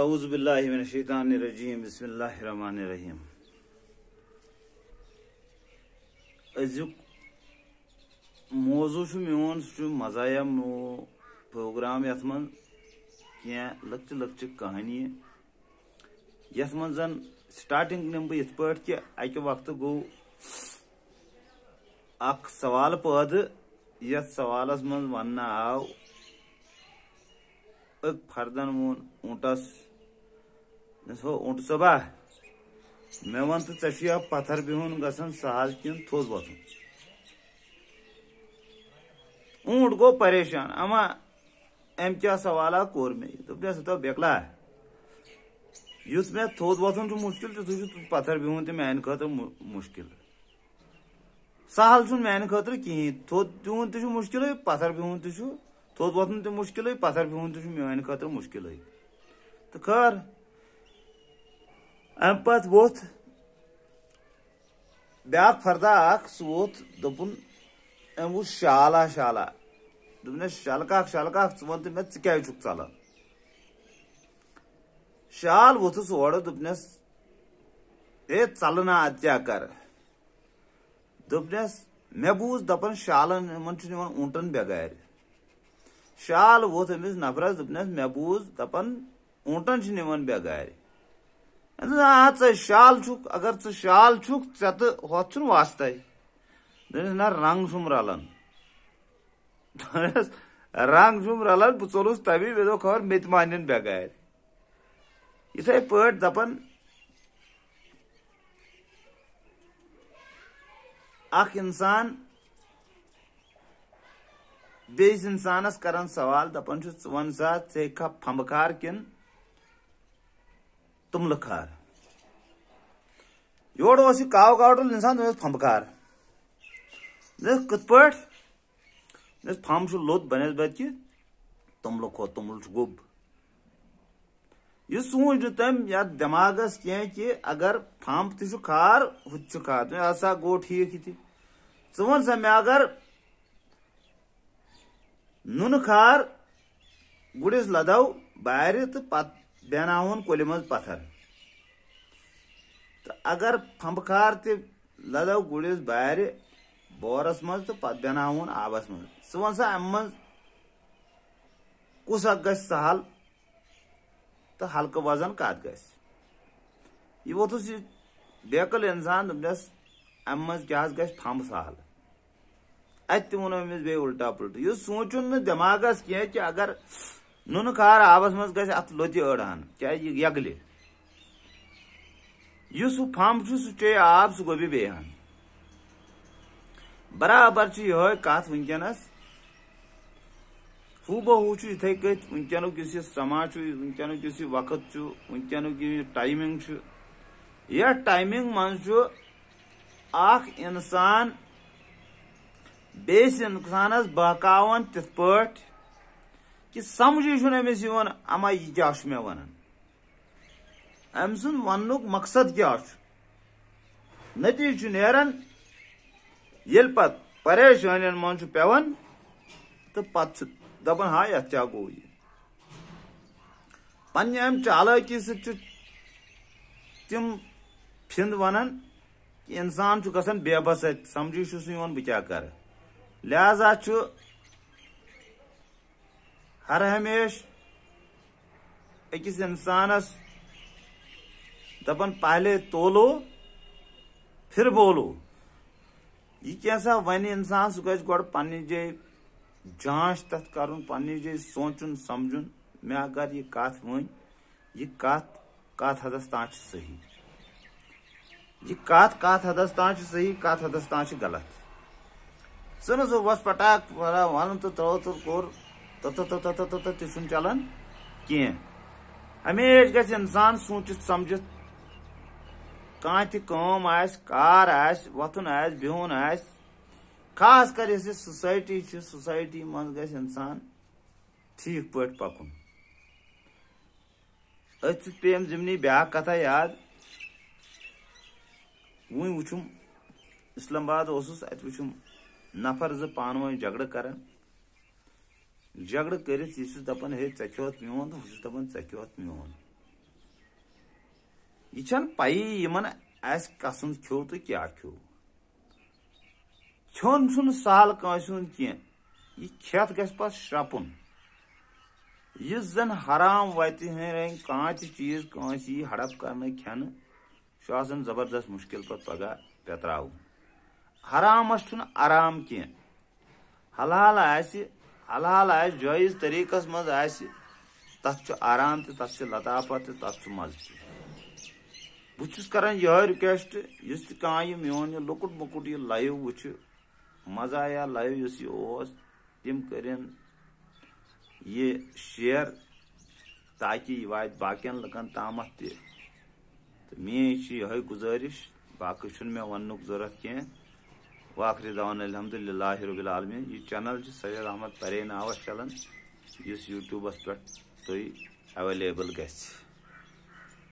अज़बिल्लिनशैतानरजीम बसमीम अजुक मौजू मोन सह मजाया प्रोग्राम ये क्या लकच लकच कहानी ये मन स्टार्टिंग नम बह पे कि अकि वक्त गो सवाल पैद ये सवाल मन वन आव फर्दन ऊँटस सो ऊँट सबा मे वन तो ऐ पत्थर बिहन ग सहल कि थोज वो ऊँट गो परेशान अमा अम क्या सवाल कोर मे दस सो बेकला युथ मे थोज वो तो मुश्किल तो तुथ तो पत्थर बिहन तान मान मुश्किल सहल चुन मान खतर कहीं थोद बिहुन तुम मुश्किल पत्थर बिहन तुम तो वोत तो नु मुश्किल पथर बिहुन तो मे खतर तो मुश्किल तो खर अम पे वोथ ब्या फरदा सह वोथ दोपन अम वो शाला शाला दोपन शलका वन मे क्या चलान शाल वोथस ओर दोपनस ए चलना अत्या कर दोपनस मे बूज दपन शालन इन ऊंटन बेगारि شال ووٚتھ أمِس نفرَس دوٚپنَس مےٚ بوٗز دَپان اوٗنٛٹَن چھِ نِوان بےٚ گارِ آ ژٕ شال چھُکھ اگر ژٕ شال چھُکھ ژےٚ تہٕ ہۄتھ چھُنہٕ واسطے دوٚپنَس نہ رنٛگ چھُم رَلان دوٚپنَس رنٛگ چھُم رَلان بہٕ ژوٚلُس تَمی مےٚ دوٚپ خبر مےٚ تہِ ما اَنن بےٚ گارِ یِتھَے پٲٹھۍ دَپان اَکھ اِنسان बेस इंसानस कर सवाल दपन वन सा खा फंबकार किन तुम लखार योड उस काव काटल इंसान फंबकार कथ पे लोत बनस्बत कि तुम्लो खो तुम्ल गुब यह सोच तम ये दिमागस कह कि अगर फम्ब तु खार हु खार तो सा गो ठीक ये वन सा मैं अगर नुन खार गुडिस लदव बार तो कुल मज पत्थर तो अगर फंबखार खार तदव गुडिस बार बोरस मज तो पत बेहन आबस मज वन सा अम कुस सहल तो हल्क वजन कत ग यह वोथुस बेकल इंसान दस अम क्या गह सहल अत उल्टा पुलट यह सोचुन दिमाग कह कि अगर नुन खार आबस मज ग अत लोति अड़ान क्या यगल यह फम चे आब सह गोबि बेहान बराबर यह कथ वनस हू बहू इथे कथ वन समाज वनक वक्त वन टाइमिंग यह टाइमिंग मज इंसान बेस इंसान बहकावन तिथ पाठ कि समझी अमिस अमा यह क्या मे वन अम सुद वन मकसद क्या नतीज नान परेशान मन पेवान तो पत् दपान हा ये क्या गो ये पे अम चालकी सम फिंद वन इंसान गेबस बेबस समझी छुस बह क्या कर लिहाजा हर हमेश अकिस इंसानस दपन पहले तोलो फिर बोलो यह कैसा वन इंसान सह ग पे जांच तथ कर पे जे सोच समझ मे अगर यह कथ वन यह हदस तह सही यह कथ कत हदस तह सही कत हदस गलत Soon as the was तो तो तो throw to core, चलान कह हमेश ग इंसान सोचित समझ कह तम कार वथन बिहन खास कर इस सोसाइटी सोसाइटी मं ग इंसान ठीक पे पकन अथ पे जिमनी ब्या कथा याद वन वुम इस्लामाबाद अत वुम नफर जो पान वन झगड़ कर झगड़ कर दपान हे ऐ मोन तो हूँ दपान ऐ मोन यह पी इन कसन खो तो क्या खो ख सहल कंसुन कह खेत ग श्रपुन जन हराम वत कांच चीज कंस हड़प कर खेन जबरदस्त मुश्किल पे पगह पेत्रावन हरामस आराम कह हल हल हल हल आयज तरीकस मज तथ आराम तथ तथ मज बहुस कर यह रिक्वेस्ट इस कह मोन यह लुकुट मुकुट यह लाइव वो मजा या लाइव इस तम कर ये शेयर ताकि तो यह वात बाकन लुकन तम मे गुजारिश बाकी मे वन जरूरत कह वाखिर दावान अलहमदिल्लाबलमी यह चैनल सैद अहमद परेन आवास चलान इस यूट्यूबस पे तो अवेलेबल ग